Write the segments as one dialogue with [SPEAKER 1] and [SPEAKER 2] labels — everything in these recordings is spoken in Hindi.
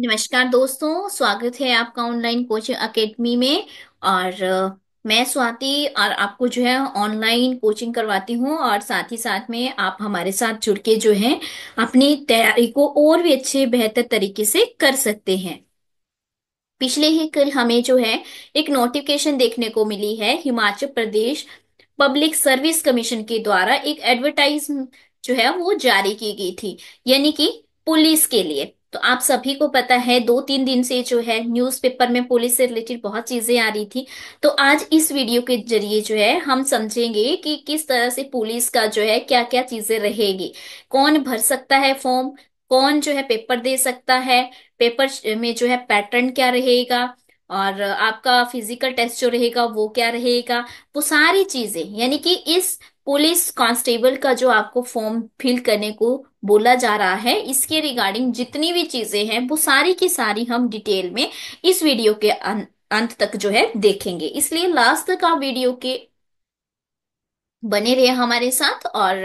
[SPEAKER 1] नमस्कार दोस्तों स्वागत है आपका ऑनलाइन कोचिंग एकेडमी में और मैं स्वाति और आपको जो है ऑनलाइन कोचिंग करवाती हूँ और साथ ही साथ में आप हमारे साथ जुड़ के जो है अपनी तैयारी को और भी अच्छे बेहतर तरीके से कर सकते हैं पिछले ही कल हमें जो है एक नोटिफिकेशन देखने को मिली है Himachal Pradesh public service commission के द्वारा एक एडवर्टाइज जो है वो जारी की गई थी यानी कि पुलिस के लिए तो आप सभी को पता है दो तीन दिन से जो है न्यूज़पेपर में पुलिस से रिलेटेड बहुत चीजें आ रही थी तो आज इस वीडियो के जरिए जो है हम समझेंगे कि किस तरह से पुलिस का जो है क्या क्या चीजें रहेगी कौन भर सकता है फॉर्म कौन जो है पेपर दे सकता है पेपर में जो है पैटर्न क्या रहेगा और आपका फिजिकल टेस्ट जो रहेगा वो क्या रहेगा वो सारी चीजें यानी कि इस पुलिस कांस्टेबल का जो आपको फॉर्म फिल करने को बोला जा रहा है इसके रिगार्डिंग जितनी भी चीजें हैं वो सारी की सारी हम डिटेल में इस वीडियो के अं-, अंत तक जो है देखेंगे इसलिए लास्ट तक आप वीडियो के बने रहे हमारे साथ और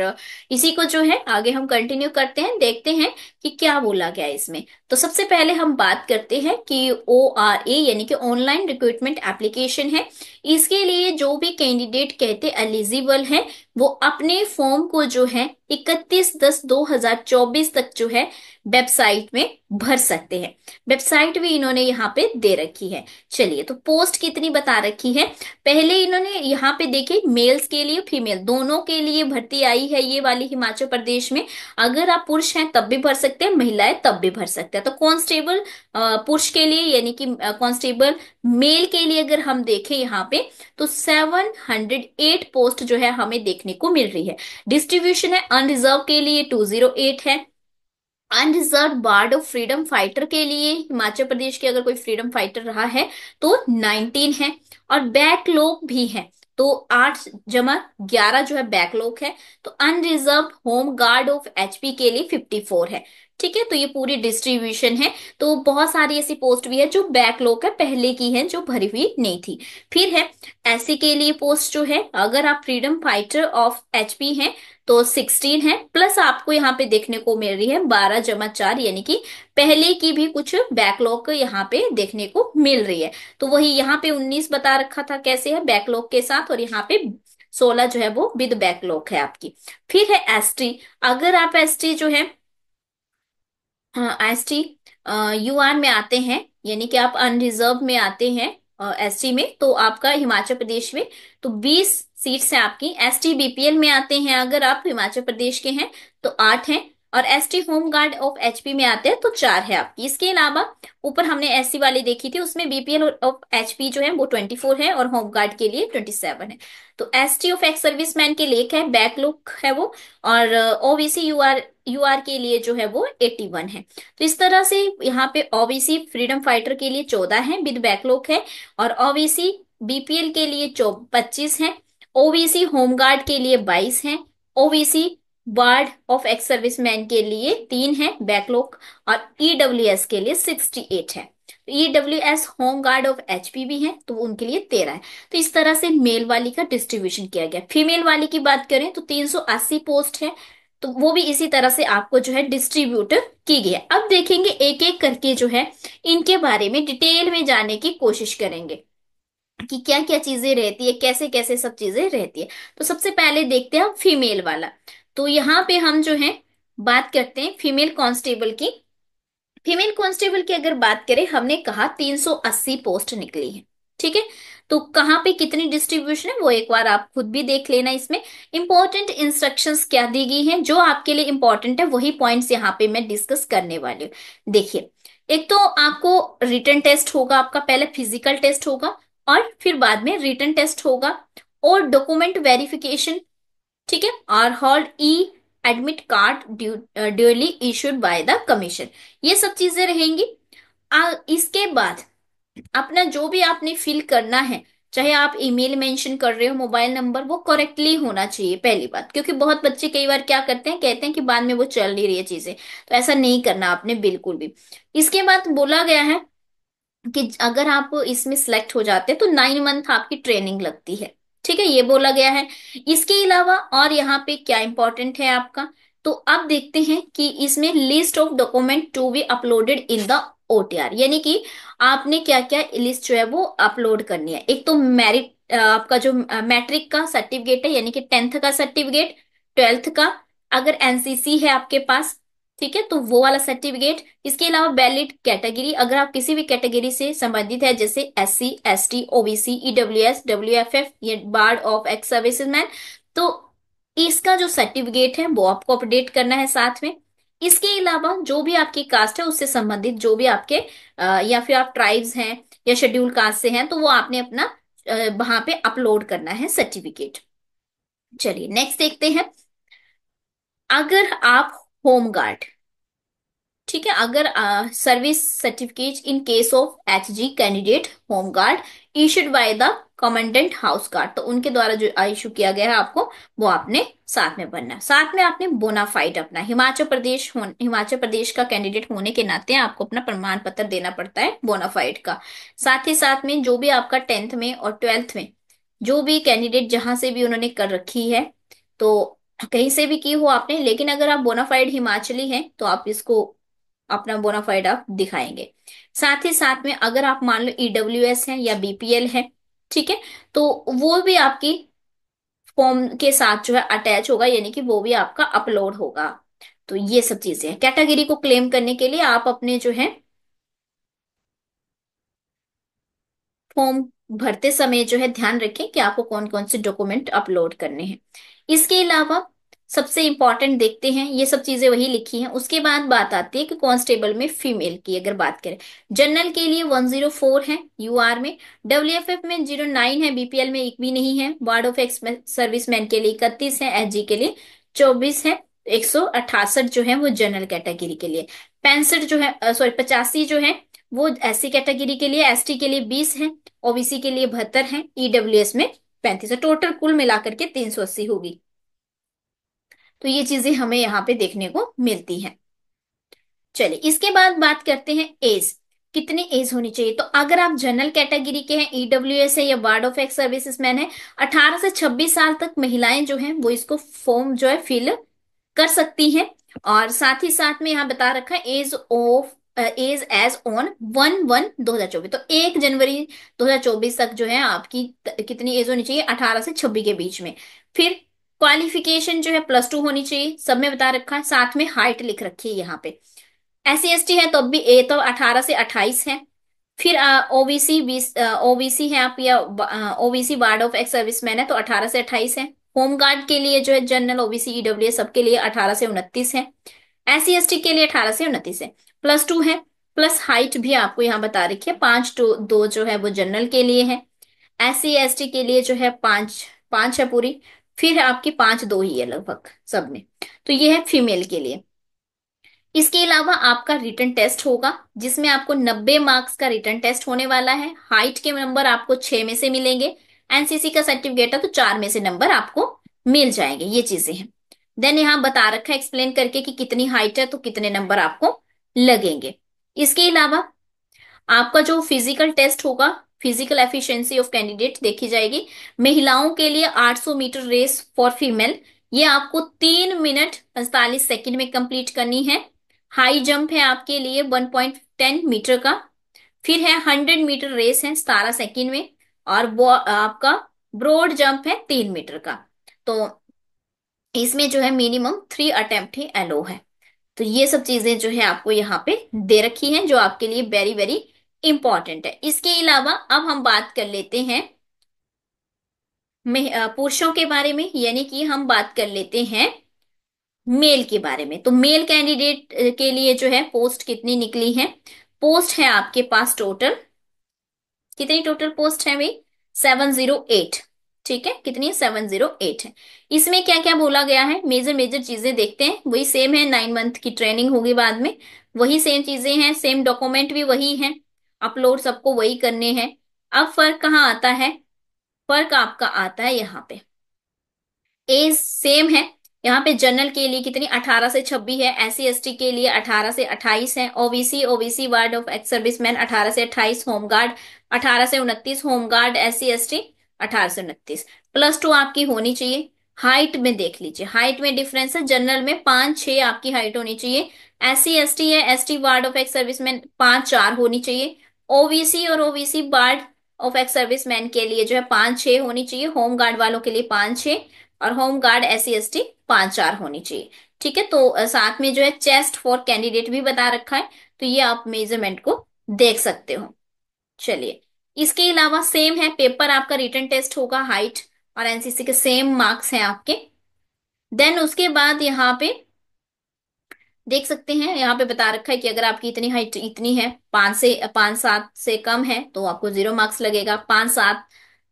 [SPEAKER 1] इसी को जो है आगे हम कंटिन्यू करते हैं देखते हैं कि क्या बोला गया इसमें तो सबसे पहले हम बात करते हैं कि ओ आर ए यानी कि ऑनलाइन रिक्रूटमेंट एप्लीकेशन है इसके लिए जो भी कैंडिडेट कहते एलिजिबल है वो अपने फॉर्म को जो है 31 दस 2024 तक जो है वेबसाइट में भर सकते हैं वेबसाइट भी इन्होंने यहाँ पे दे रखी है चलिए तो पोस्ट कितनी बता रखी है पहले इन्होंने यहाँ पे देखे मेल्स के लिए फीमेल दोनों के लिए भर्ती आई है ये वाली हिमाचल प्रदेश में अगर आप पुरुष हैं तब भी भर सकते हैं महिलाएं है, तब भी भर सकते हैं तो कॉन्स्टेबल पुरुष के लिए यानी कि कॉन्स्टेबल मेल के लिए अगर हम देखें यहाँ पे तो सेवन पोस्ट जो है हमें देखने देखने को मिल रही है डिस्ट्रीब्यूशन है अनरिजर्व के लिए टू जीरो एट है unreserve ward of freedom fighter के लिए हिमाचल प्रदेश के अगर कोई फ्रीडम फाइटर रहा है तो 19 है और बैकलॉग भी है तो आठ जमा ग्यारह जो है बैकलॉग है तो unreserve home guard of HP के लिए 54 है ठीक है तो ये पूरी डिस्ट्रीब्यूशन है तो बहुत सारी ऐसी पोस्ट भी है जो बैकलॉग है पहले की है जो भरी हुई नहीं थी फिर है ऐसे के लिए पोस्ट जो है अगर आप फ्रीडम फाइटर ऑफ एचपी हैं तो सिक्सटीन है प्लस आपको यहाँ पे देखने को मिल रही है बारह जमा चार यानी कि पहले की भी कुछ बैकलॉग यहाँ पे देखने को मिल रही है तो वही यहाँ पे उन्नीस बता रखा था कैसे है बैकलॉग के साथ और यहाँ पे सोलह जो है वो विद बैकलॉग है आपकी फिर है एसटी अगर आप एसटी जो है हाँ यू आर में आते हैं यानी कि आप अनरिजर्व में आते हैं एस टी में तो आपका हिमाचल प्रदेश में तो बीस सीट्स हैं आपकी एस टी बीपीएल में आते हैं अगर आप हिमाचल प्रदेश के हैं तो आठ हैं और S T home guard of HP में आते हैं तो चार है आपकी इसके अलावा ऊपर हमने एससी वाली देखी थी उसमें बीपीएल ऑफ एचपी जो है वो ट्वेंटी फोर है और होम गार्ड के लिए ट्वेंटी सेवन है तो S T of ex service man के लेख है बैकलुक है वो और OBC U R U R के लिए जो है वो एट्टी वन है तो इस तरह से यहाँ पे ओबीसी फ्रीडम फाइटर के लिए चौदह है विद बैकलुक है और ओबीसी बीपीएल के लिए पच्चीस है ओबीसी होमगार्ड के लिए बाईस है OBC ward of ex service man के लिए तीन है बैकलॉग और ईडब्ल्यू e के लिए सिक्सटी एट है EW S home guard of H भी है तो उनके लिए तेरह है तो इस तरह से मेल वाली का डिस्ट्रीब्यूशन किया गया फीमेल वाली की बात करें तो तीन सौ अस्सी पोस्ट है तो वो भी इसी तरह से आपको जो है डिस्ट्रीब्यूट की गई है अब देखेंगे एक एक करके जो है इनके बारे में डिटेल में जाने की कोशिश करेंगे कि क्या क्या चीजें रहती है कैसे कैसे सब चीजें रहती है तो सबसे पहले देखते हैं हम फीमेल वाला तो यहाँ पे हम जो है बात करते हैं फीमेल कांस्टेबल की फीमेल कांस्टेबल की अगर बात करें हमने कहा 380 पोस्ट निकली है ठीक है तो कहाँ पे कितनी डिस्ट्रीब्यूशन है वो एक बार आप खुद भी देख लेना इसमें इंपॉर्टेंट इंस्ट्रक्शंस क्या दी गई हैं जो आपके लिए इंपॉर्टेंट है वही पॉइंट्स यहाँ पे मैं डिस्कस करने वाली हूँ देखिए एक तो आपको रिटर्न टेस्ट होगा आपका पहले फिजिकल टेस्ट होगा और फिर बाद में रिटर्न टेस्ट होगा और डॉक्यूमेंट वेरिफिकेशन ठीक है or hold e admit card duly issued by the commission ये सब चीजें रहेंगी आ, इसके बाद अपना जो भी आपने फिल करना है चाहे आप ईमेल मेंशन कर रहे हो मोबाइल नंबर वो करेक्टली होना चाहिए पहली बात क्योंकि बहुत बच्चे कई बार क्या करते हैं कहते हैं कि बाद में वो चल नहीं रही है चीजें तो ऐसा नहीं करना आपने बिल्कुल भी इसके बाद बोला गया है कि अगर आप इसमें सिलेक्ट हो जाते हैं तो नाइन मंथ आपकी ट्रेनिंग लगती है ठीक है ये बोला गया है इसके अलावा और यहाँ पे क्या इंपॉर्टेंट है आपका तो अब देखते हैं कि इसमें list of document to be uploaded in the OTR यानी कि आपने क्या क्या लिस्ट जो है वो अपलोड करनी है एक तो मेरिट आपका जो मैट्रिक का सर्टिफिकेट है यानी कि टेंथ का सर्टिफिकेट ट्वेल्थ का अगर एनसीसी है आपके पास ठीक है तो वो वाला सर्टिफिकेट इसके अलावा वैलिड कैटेगरी अगर आप किसी भी कैटेगरी से संबंधित है जैसे S C S T OBC EW S W F F ये ward of ex services man तो इसका जो सर्टिफिकेट है वो आपको अपडेट करना है साथ में इसके अलावा जो भी आपकी कास्ट है उससे संबंधित जो भी आपके या फिर आप ट्राइब्स हैं या शेड्यूल कास्ट से हैं तो वो आपने अपना वहां पे अपलोड करना है सर्टिफिकेट चलिए नेक्स्ट देखते हैं अगर आप होम गार्ड ठीक है अगर service certificate in case of H G candidate home guard issued by the commandant house guard तो उनके द्वारा जो इशू किया गया है आपको वो आपने साथ में भरना है साथ में आपने बोनाफाइड अपना हिमाचल प्रदेश हिमाचल प्रदेश का कैंडिडेट होने के नाते आपको अपना प्रमाण पत्र देना पड़ता है बोनाफाइड का साथ ही साथ में जो भी आपका टेंथ में और ट्वेल्थ में जो भी कैंडिडेट जहां से भी उन्होंने कर रखी है तो कहीं से भी की हो आपने लेकिन अगर आप बोनाफाइड हिमाचली हैं तो आप इसको अपना बोनाफाइड आप दिखाएंगे साथ ही साथ में अगर आप मान लो ईडब्ल्यू एस है या बीपीएल है ठीक है तो वो भी आपकी फॉर्म के साथ जो है अटैच होगा यानी कि वो भी आपका अपलोड होगा तो ये सब चीजें हैं कैटेगरी को क्लेम करने के लिए आप अपने जो है फॉर्म भरते समय जो है ध्यान रखें कि आपको कौन कौन से डॉक्यूमेंट अपलोड करने हैं इसके अलावा सबसे इंपॉर्टेंट देखते हैं ये सब चीजें वही लिखी हैं उसके बाद बात आती है कि कांस्टेबल में फीमेल की अगर बात करें जनरल के लिए 104 है यूआर में डब्ल्यूएफएफ में 09 है बीपीएल में एक भी नहीं है वार्ड ऑफ सर्विसमैन के लिए इकतीस है एसजी के लिए चौबीस है एक जो है वो जनरल कैटेगरी के लिए पैंसठ जो है सॉरी पचासी जो है वो एस कैटेगरी के लिए एस के लिए बीस है ओबीसी के लिए बहत्तर है ईडब्ल्यू e में पैंतीस टोटल कुल मिलाकर के तीन सौ अस्सी होगी तो ये चीजें हमें यहाँ पे देखने को मिलती हैं चलिए इसके बाद बात करते हैं एज कितने एज होनी चाहिए तो अगर आप जनरल कैटेगरी के हैं ईडब्ल्यू e एस है या ward of ex service man है 18 से 26 साल तक महिलाएं जो हैं वो इसको फॉर्म जो है फिल कर सकती हैं और साथ ही साथ में यहाँ बता रखा है age of is age on one one दो हजार चौबीस तो एक जनवरी दो हजार चौबीस तक जो है आपकी कितनी एज होनी चाहिए अठारह से छब्बीस के बीच में फिर क्वालिफिकेशन जो है प्लस टू होनी चाहिए सब में बता रखा है साथ में हाइट लिख रखी है यहाँ पे एस सी e है तो भी ए तो अठारह से अट्ठाईस है फिर ओबीसी बीस ओबीसी है आप या OBC ward of ex service man है तो अठारह से अट्ठाईस है होमगार्ड के लिए जो है जनरल ओबीसी ईडब्ल्यू सबके लिए अठारह से उनतीस है एस सी e के लिए अठारह से उनतीस है प्लस टू है प्लस हाइट भी आपको यहाँ बता रखी है पांच टू दो जो है वो जनरल के लिए है एस सी e के लिए जो है पांच पांच है पूरी फिर आपकी पांच दो ही है लगभग सब में तो ये है फीमेल के लिए इसके अलावा आपका रिटर्न टेस्ट होगा जिसमें आपको 90 मार्क्स का रिटर्न टेस्ट होने वाला है हाइट के नंबर आपको छह में से मिलेंगे एनसीसी का सर्टिफिकेट है तो चार में से नंबर आपको मिल जाएंगे ये चीजें हैं देन यहाँ बता रखा है एक्सप्लेन करके कि कितनी हाइट है तो कितने नंबर आपको लगेंगे इसके अलावा आपका जो फिजिकल टेस्ट होगा फिजिकल एफिशिएंसी ऑफ कैंडिडेट देखी जाएगी महिलाओं के लिए 800 मीटर रेस फॉर फीमेल ये आपको तीन मिनट पैंतालीस सेकंड में कंप्लीट करनी है हाई जंप है आपके लिए 1.10 मीटर का फिर है 100 मीटर रेस है सतारह सेकंड में और आपका ब्रॉड जंप है तीन मीटर का तो इसमें जो है मिनिमम थ्री अटेम्प्ट ही एलो है तो ये सब चीजें जो है आपको यहाँ पे दे रखी हैं जो आपके लिए वेरी वेरी इंपॉर्टेंट है इसके अलावा अब हम बात कर लेते हैं पुरुषों के बारे में यानी कि हम बात कर लेते हैं मेल के बारे में तो मेल कैंडिडेट के लिए जो है पोस्ट कितनी निकली है पोस्ट है आपके पास टोटल कितनी टोटल पोस्ट है भाई सेवन जीरो एट ठीक है कितनी सेवन जीरो एट है इसमें क्या क्या बोला गया है मेजर मेजर चीजें देखते हैं वही सेम है नाइन मंथ की ट्रेनिंग होगी बाद में वही सेम चीजें हैं सेम डॉक्यूमेंट भी वही है अपलोड सबको वही करने हैं अब फर्क कहाँ आता है फर्क आपका आता है यहाँ पे एज सेम है यहाँ पे जनरल के लिए कितनी 18 से 26 है एस सी के लिए 18 से 28 है OBC OBC ward of ex serviceman 18 से 28 होमगार्ड 18 से 29 होमगार्ड एस सी अठारह सौ उनतीस प्लस टू आपकी होनी चाहिए हाइट में देख लीजिए हाइट में डिफरेंस है जनरल में पांच छह आपकी हाइट होनी चाहिए S C S T S T ward of ex service man पांच चार होनी चाहिए ओबीसी और OBC ward of ex service man के लिए जो है पांच छह होनी चाहिए होम गार्ड वालों के लिए पांच छह और home guard S C S T पांच चार होनी चाहिए ठीक है तो साथ में जो है चेस्ट फॉर कैंडिडेट भी बता रखा है तो ये आप मेजरमेंट को देख सकते हो चलिए इसके अलावा सेम है पेपर आपका रिटर्न टेस्ट होगा हाइट और एनसीसी के सेम मार्क्स हैं आपके देन उसके बाद यहाँ पे देख सकते हैं यहाँ पे बता रखा है कि अगर आपकी इतनी हाइट इतनी है पांच से पांच सात से कम है तो आपको जीरो मार्क्स लगेगा पांच सात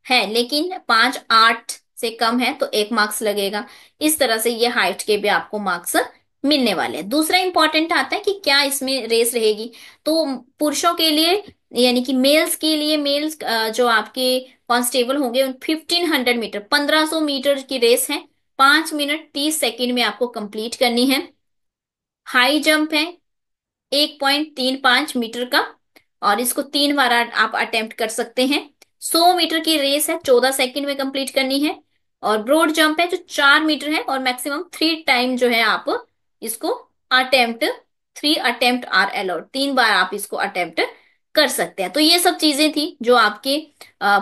[SPEAKER 1] है लेकिन पांच आठ से कम है तो एक मार्क्स लगेगा इस तरह से ये हाइट के भी आपको मार्क्स मिलने वाले हैं दूसरा इंपॉर्टेंट आता है कि क्या इसमें रेस रहेगी तो पुरुषों के लिए यानी कि मेल्स के लिए मेल्स जो आपके कांस्टेबल होंगे उन फिफ्टीन हंड्रेड मीटर पंद्रह सौ मीटर की रेस है पांच मिनट तीस सेकेंड में आपको कंप्लीट करनी है हाई जंप है एक मीटर का और इसको तीन बार आप अटेम्प्ट कर सकते हैं सौ मीटर की रेस है चौदह सेकेंड में कंप्लीट करनी है और ब्रोड जंप है जो चार मीटर है और मैक्सिमम थ्री टाइम जो है आप इसको attempt three attempt are allowed तीन बार आप इसको अटेम्प्ट कर सकते हैं तो ये सब चीजें थी जो आपके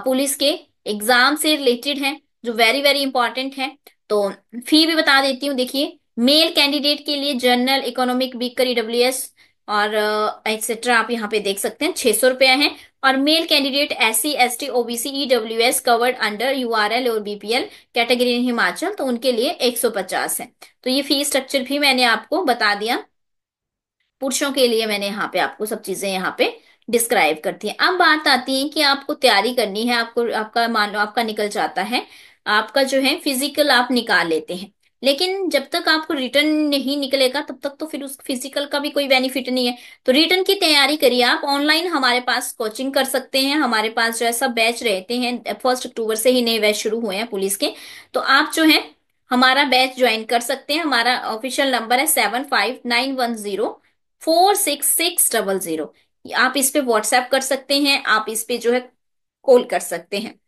[SPEAKER 1] पुलिस के एग्जाम से रिलेटेड हैं जो वेरी वेरी इंपॉर्टेंट है तो फी भी बता देती हूँ देखिए मेल कैंडिडेट के लिए जनरल इकोनॉमिक बीकर ईडब्ल्यू और एक्सेट्रा आप यहाँ पे देख सकते हैं छह सौ रुपया है और male candidate S C S T OBC EW S covered under U R L और बीपीएल कैटेगरी इन हिमाचल तो उनके लिए एक सौ पचास है तो ये फी स्ट्रक्चर भी मैंने आपको बता दिया पुरुषों के लिए मैंने यहाँ पे आपको सब चीजें यहाँ पे डिस्क्राइब करती है अब बात आती है कि आपको तैयारी करनी है आपको आपका मान आपका निकल जाता है आपका जो है फिजिकल आप निकाल लेते हैं लेकिन जब तक आपको रिटर्न नहीं निकलेगा तब तक तो फिर उस फिजिकल का भी कोई बेनिफिट नहीं है तो रिटर्न की तैयारी करिए आप ऑनलाइन हमारे पास कोचिंग कर सकते हैं हमारे पास जो है सब बैच रहते हैं फर्स्ट अक्टूबर से ही नए बैच शुरू हुए हैं पुलिस के तो आप जो है हमारा बैच ज्वाइन कर सकते हैं हमारा ऑफिशियल नंबर है seven five nine one zero four six six double zero आप इस पे व्हाट्सएप कर सकते हैं आप इस पे जो है कॉल कर सकते हैं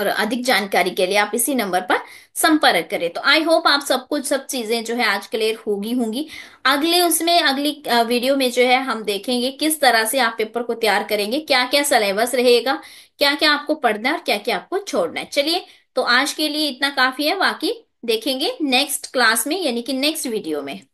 [SPEAKER 1] और अधिक जानकारी के लिए आप इसी नंबर पर संपर्क करें तो आई होप आप सब कुछ सब चीजें जो है आज क्लियर होगी होंगी अगले उसमें अगली वीडियो में जो है हम देखेंगे किस तरह से आप पेपर को तैयार करेंगे क्या क्या सिलेबस रहेगा क्या क्या आपको पढ़ना है और क्या क्या आपको छोड़ना है चलिए तो आज के लिए इतना काफी है बाकी देखेंगे नेक्स्ट क्लास में यानी कि नेक्स्ट वीडियो में